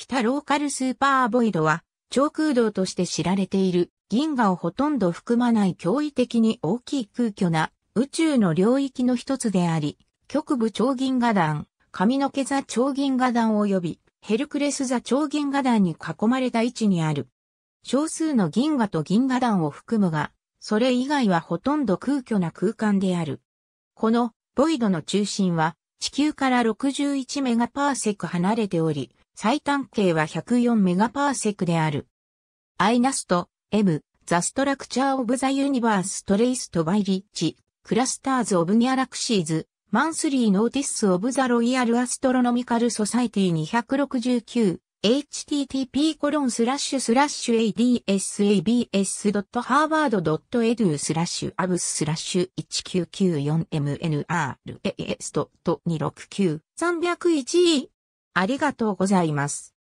北ローカルスーパーボイドは、超空洞として知られている銀河をほとんど含まない驚異的に大きい空虚な宇宙の領域の一つであり、極部超銀河団、髪の毛座超銀河団及びヘルクレス座超銀河団に囲まれた位置にある。少数の銀河と銀河団を含むが、それ以外はほとんど空虚な空間である。このボイドの中心は地球から61メガパーセク離れており、最短径は104メガパーセクである。アイナスト、M、ザストラクチャーオブザユニバーストレイストバイリッチ、クラスターズオブニアラクシーズ、マンスリーノーティスオブザロイヤルアストロノミカルソサイティ269 http adsabs.harvard.edu a b s 1994mnras.269301 ありがとうございます。